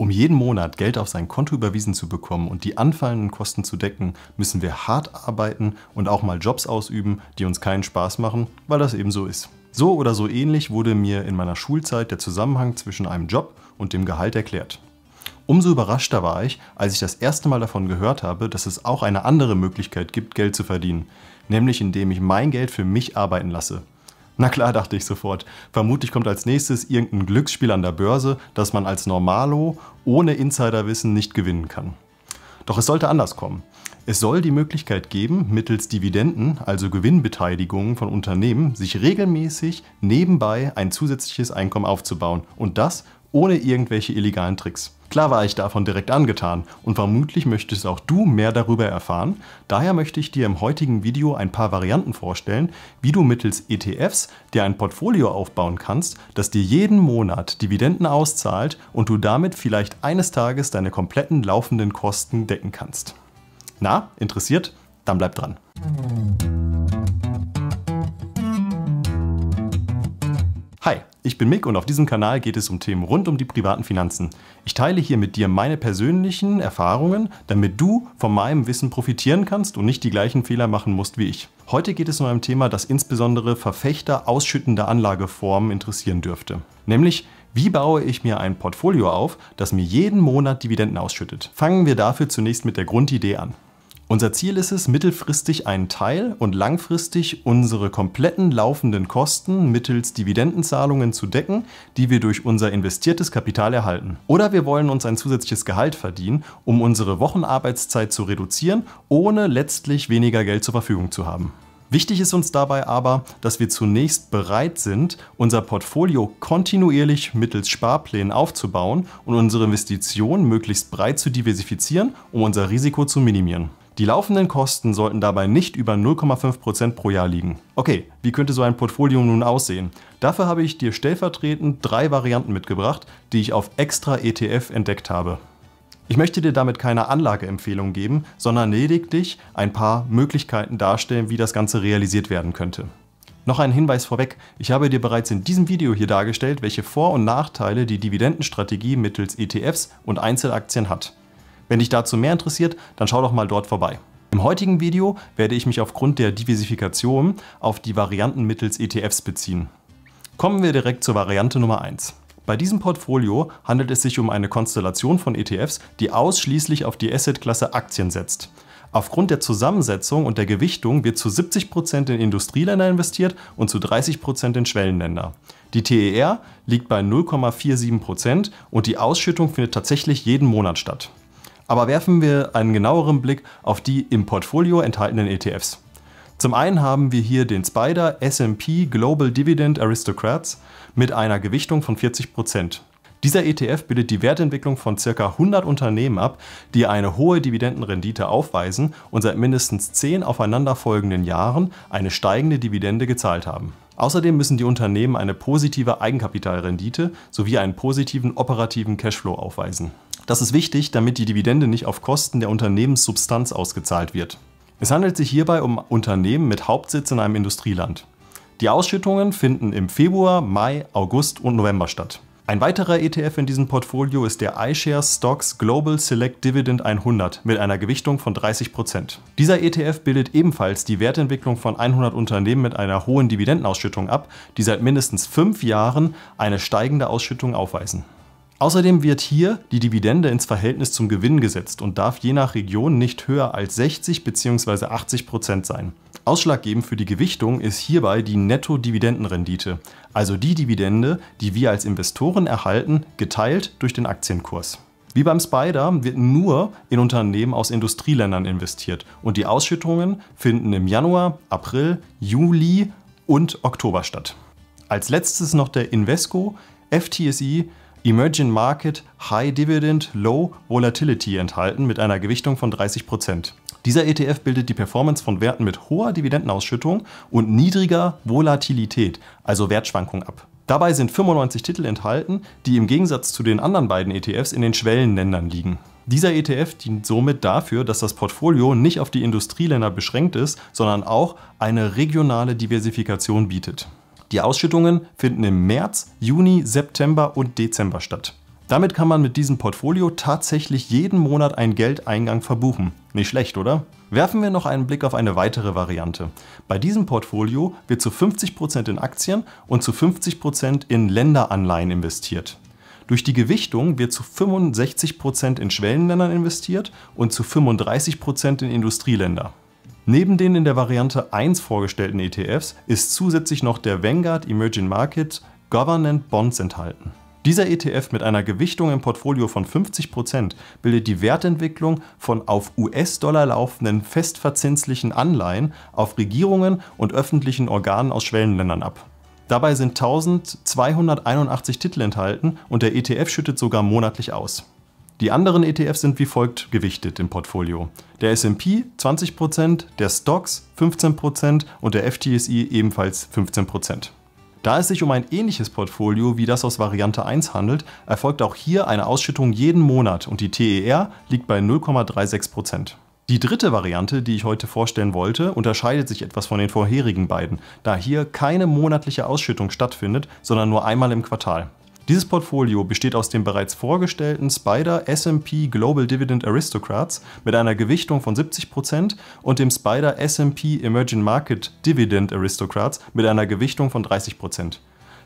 Um jeden Monat Geld auf sein Konto überwiesen zu bekommen und die anfallenden Kosten zu decken, müssen wir hart arbeiten und auch mal Jobs ausüben, die uns keinen Spaß machen, weil das eben so ist. So oder so ähnlich wurde mir in meiner Schulzeit der Zusammenhang zwischen einem Job und dem Gehalt erklärt. Umso überraschter war ich, als ich das erste Mal davon gehört habe, dass es auch eine andere Möglichkeit gibt, Geld zu verdienen, nämlich indem ich mein Geld für mich arbeiten lasse. Na klar, dachte ich sofort. Vermutlich kommt als nächstes irgendein Glücksspiel an der Börse, das man als Normalo ohne Insiderwissen nicht gewinnen kann. Doch es sollte anders kommen. Es soll die Möglichkeit geben, mittels Dividenden, also Gewinnbeteiligungen von Unternehmen, sich regelmäßig nebenbei ein zusätzliches Einkommen aufzubauen und das ohne irgendwelche illegalen Tricks. Klar war ich davon direkt angetan und vermutlich möchtest auch du mehr darüber erfahren, daher möchte ich dir im heutigen Video ein paar Varianten vorstellen, wie du mittels ETFs dir ein Portfolio aufbauen kannst, das dir jeden Monat Dividenden auszahlt und du damit vielleicht eines Tages deine kompletten laufenden Kosten decken kannst. Na, interessiert? Dann bleib dran. Ich bin Mick und auf diesem Kanal geht es um Themen rund um die privaten Finanzen. Ich teile hier mit dir meine persönlichen Erfahrungen, damit du von meinem Wissen profitieren kannst und nicht die gleichen Fehler machen musst wie ich. Heute geht es um ein Thema, das insbesondere Verfechter ausschüttender Anlageformen interessieren dürfte. Nämlich, wie baue ich mir ein Portfolio auf, das mir jeden Monat Dividenden ausschüttet? Fangen wir dafür zunächst mit der Grundidee an. Unser Ziel ist es, mittelfristig einen Teil und langfristig unsere kompletten laufenden Kosten mittels Dividendenzahlungen zu decken, die wir durch unser investiertes Kapital erhalten. Oder wir wollen uns ein zusätzliches Gehalt verdienen, um unsere Wochenarbeitszeit zu reduzieren, ohne letztlich weniger Geld zur Verfügung zu haben. Wichtig ist uns dabei aber, dass wir zunächst bereit sind, unser Portfolio kontinuierlich mittels Sparplänen aufzubauen und unsere Investitionen möglichst breit zu diversifizieren, um unser Risiko zu minimieren. Die laufenden Kosten sollten dabei nicht über 0,5% pro Jahr liegen. Okay, wie könnte so ein Portfolio nun aussehen? Dafür habe ich dir stellvertretend drei Varianten mitgebracht, die ich auf extra ETF entdeckt habe. Ich möchte dir damit keine Anlageempfehlung geben, sondern lediglich ein paar Möglichkeiten darstellen, wie das Ganze realisiert werden könnte. Noch ein Hinweis vorweg, ich habe dir bereits in diesem Video hier dargestellt, welche Vor- und Nachteile die Dividendenstrategie mittels ETFs und Einzelaktien hat. Wenn dich dazu mehr interessiert, dann schau doch mal dort vorbei. Im heutigen Video werde ich mich aufgrund der Diversifikation auf die Varianten mittels ETFs beziehen. Kommen wir direkt zur Variante Nummer 1. Bei diesem Portfolio handelt es sich um eine Konstellation von ETFs, die ausschließlich auf die Assetklasse Aktien setzt. Aufgrund der Zusammensetzung und der Gewichtung wird zu 70% in Industrieländer investiert und zu 30% in Schwellenländer. Die TER liegt bei 0,47% und die Ausschüttung findet tatsächlich jeden Monat statt. Aber werfen wir einen genaueren Blick auf die im Portfolio enthaltenen ETFs. Zum einen haben wir hier den Spider S&P Global Dividend Aristocrats mit einer Gewichtung von 40%. Dieser ETF bildet die Wertentwicklung von ca. 100 Unternehmen ab, die eine hohe Dividendenrendite aufweisen und seit mindestens 10 aufeinanderfolgenden Jahren eine steigende Dividende gezahlt haben. Außerdem müssen die Unternehmen eine positive Eigenkapitalrendite sowie einen positiven operativen Cashflow aufweisen. Das ist wichtig, damit die Dividende nicht auf Kosten der Unternehmenssubstanz ausgezahlt wird. Es handelt sich hierbei um Unternehmen mit Hauptsitz in einem Industrieland. Die Ausschüttungen finden im Februar, Mai, August und November statt. Ein weiterer ETF in diesem Portfolio ist der iShares Stocks Global Select Dividend 100 mit einer Gewichtung von 30%. Dieser ETF bildet ebenfalls die Wertentwicklung von 100 Unternehmen mit einer hohen Dividendenausschüttung ab, die seit mindestens fünf Jahren eine steigende Ausschüttung aufweisen. Außerdem wird hier die Dividende ins Verhältnis zum Gewinn gesetzt und darf je nach Region nicht höher als 60 bzw. 80 Prozent sein. Ausschlaggebend für die Gewichtung ist hierbei die Netto-Dividendenrendite, also die Dividende, die wir als Investoren erhalten, geteilt durch den Aktienkurs. Wie beim Spider wird nur in Unternehmen aus Industrieländern investiert und die Ausschüttungen finden im Januar, April, Juli und Oktober statt. Als letztes noch der Invesco, FTSE, Emerging Market High Dividend Low Volatility enthalten mit einer Gewichtung von 30%. Dieser ETF bildet die Performance von Werten mit hoher Dividendenausschüttung und niedriger Volatilität, also Wertschwankung, ab. Dabei sind 95 Titel enthalten, die im Gegensatz zu den anderen beiden ETFs in den Schwellenländern liegen. Dieser ETF dient somit dafür, dass das Portfolio nicht auf die Industrieländer beschränkt ist, sondern auch eine regionale Diversifikation bietet. Die Ausschüttungen finden im März, Juni, September und Dezember statt. Damit kann man mit diesem Portfolio tatsächlich jeden Monat einen Geldeingang verbuchen. Nicht schlecht, oder? Werfen wir noch einen Blick auf eine weitere Variante. Bei diesem Portfolio wird zu 50% in Aktien und zu 50% in Länderanleihen investiert. Durch die Gewichtung wird zu 65% in Schwellenländern investiert und zu 35% in Industrieländer. Neben den in der Variante 1 vorgestellten ETFs ist zusätzlich noch der Vanguard Emerging Market Government Bonds enthalten. Dieser ETF mit einer Gewichtung im Portfolio von 50% bildet die Wertentwicklung von auf US-Dollar laufenden festverzinslichen Anleihen auf Regierungen und öffentlichen Organen aus Schwellenländern ab. Dabei sind 1281 Titel enthalten und der ETF schüttet sogar monatlich aus. Die anderen ETFs sind wie folgt gewichtet im Portfolio. Der S&P 20%, der Stocks 15% und der FTSE ebenfalls 15%. Da es sich um ein ähnliches Portfolio wie das aus Variante 1 handelt, erfolgt auch hier eine Ausschüttung jeden Monat und die TER liegt bei 0,36%. Die dritte Variante, die ich heute vorstellen wollte, unterscheidet sich etwas von den vorherigen beiden, da hier keine monatliche Ausschüttung stattfindet, sondern nur einmal im Quartal. Dieses Portfolio besteht aus den bereits vorgestellten Spider S&P Global Dividend Aristocrats mit einer Gewichtung von 70% und dem Spider S&P Emerging Market Dividend Aristocrats mit einer Gewichtung von 30%.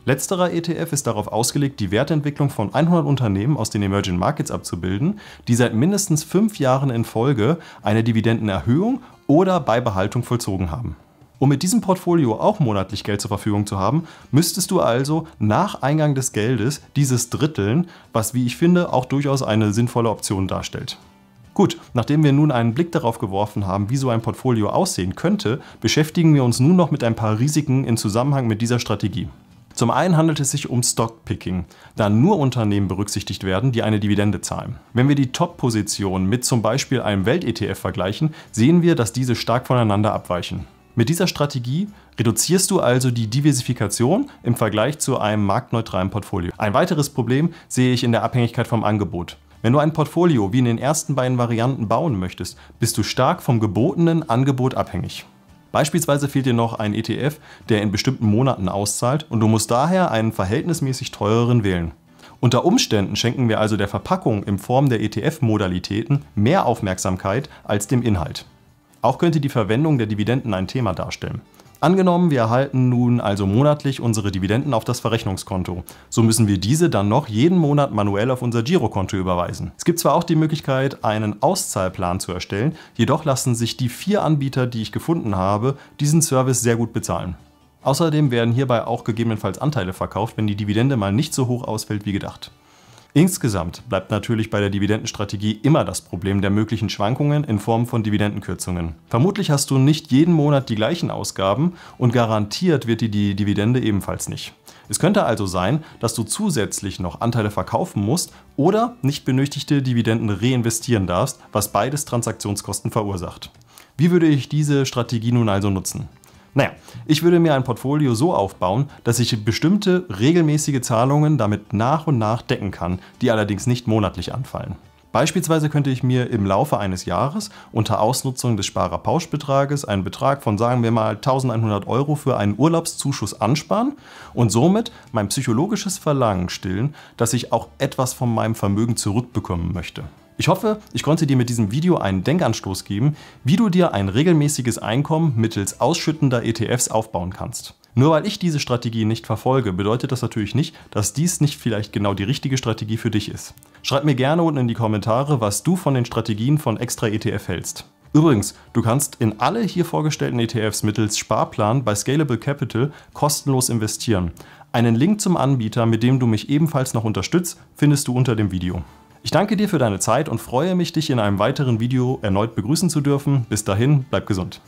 Letzterer ETF ist darauf ausgelegt, die Wertentwicklung von 100 Unternehmen aus den Emerging Markets abzubilden, die seit mindestens fünf Jahren in Folge eine Dividendenerhöhung oder Beibehaltung vollzogen haben. Um mit diesem Portfolio auch monatlich Geld zur Verfügung zu haben, müsstest du also nach Eingang des Geldes dieses dritteln, was wie ich finde auch durchaus eine sinnvolle Option darstellt. Gut, nachdem wir nun einen Blick darauf geworfen haben, wie so ein Portfolio aussehen könnte, beschäftigen wir uns nun noch mit ein paar Risiken im Zusammenhang mit dieser Strategie. Zum einen handelt es sich um Stockpicking, da nur Unternehmen berücksichtigt werden, die eine Dividende zahlen. Wenn wir die top positionen mit zum Beispiel einem Welt-ETF vergleichen, sehen wir, dass diese stark voneinander abweichen. Mit dieser Strategie reduzierst du also die Diversifikation im Vergleich zu einem marktneutralen Portfolio. Ein weiteres Problem sehe ich in der Abhängigkeit vom Angebot. Wenn du ein Portfolio wie in den ersten beiden Varianten bauen möchtest, bist du stark vom gebotenen Angebot abhängig. Beispielsweise fehlt dir noch ein ETF, der in bestimmten Monaten auszahlt und du musst daher einen verhältnismäßig teureren wählen. Unter Umständen schenken wir also der Verpackung in Form der ETF-Modalitäten mehr Aufmerksamkeit als dem Inhalt. Auch könnte die Verwendung der Dividenden ein Thema darstellen. Angenommen, wir erhalten nun also monatlich unsere Dividenden auf das Verrechnungskonto. So müssen wir diese dann noch jeden Monat manuell auf unser Girokonto überweisen. Es gibt zwar auch die Möglichkeit, einen Auszahlplan zu erstellen, jedoch lassen sich die vier Anbieter, die ich gefunden habe, diesen Service sehr gut bezahlen. Außerdem werden hierbei auch gegebenenfalls Anteile verkauft, wenn die Dividende mal nicht so hoch ausfällt wie gedacht. Insgesamt bleibt natürlich bei der Dividendenstrategie immer das Problem der möglichen Schwankungen in Form von Dividendenkürzungen. Vermutlich hast du nicht jeden Monat die gleichen Ausgaben und garantiert wird dir die Dividende ebenfalls nicht. Es könnte also sein, dass du zusätzlich noch Anteile verkaufen musst oder nicht benötigte Dividenden reinvestieren darfst, was beides Transaktionskosten verursacht. Wie würde ich diese Strategie nun also nutzen? Naja, ich würde mir ein Portfolio so aufbauen, dass ich bestimmte regelmäßige Zahlungen damit nach und nach decken kann, die allerdings nicht monatlich anfallen. Beispielsweise könnte ich mir im Laufe eines Jahres unter Ausnutzung des Sparerpauschbetrages einen Betrag von sagen wir mal 1100 Euro für einen Urlaubszuschuss ansparen und somit mein psychologisches Verlangen stillen, dass ich auch etwas von meinem Vermögen zurückbekommen möchte. Ich hoffe, ich konnte dir mit diesem Video einen Denkanstoß geben, wie du dir ein regelmäßiges Einkommen mittels ausschüttender ETFs aufbauen kannst. Nur weil ich diese Strategie nicht verfolge, bedeutet das natürlich nicht, dass dies nicht vielleicht genau die richtige Strategie für dich ist. Schreib mir gerne unten in die Kommentare, was du von den Strategien von Extra ETF hältst. Übrigens, du kannst in alle hier vorgestellten ETFs mittels Sparplan bei Scalable Capital kostenlos investieren. Einen Link zum Anbieter, mit dem du mich ebenfalls noch unterstützt, findest du unter dem Video. Ich danke dir für deine Zeit und freue mich, dich in einem weiteren Video erneut begrüßen zu dürfen. Bis dahin, bleib gesund.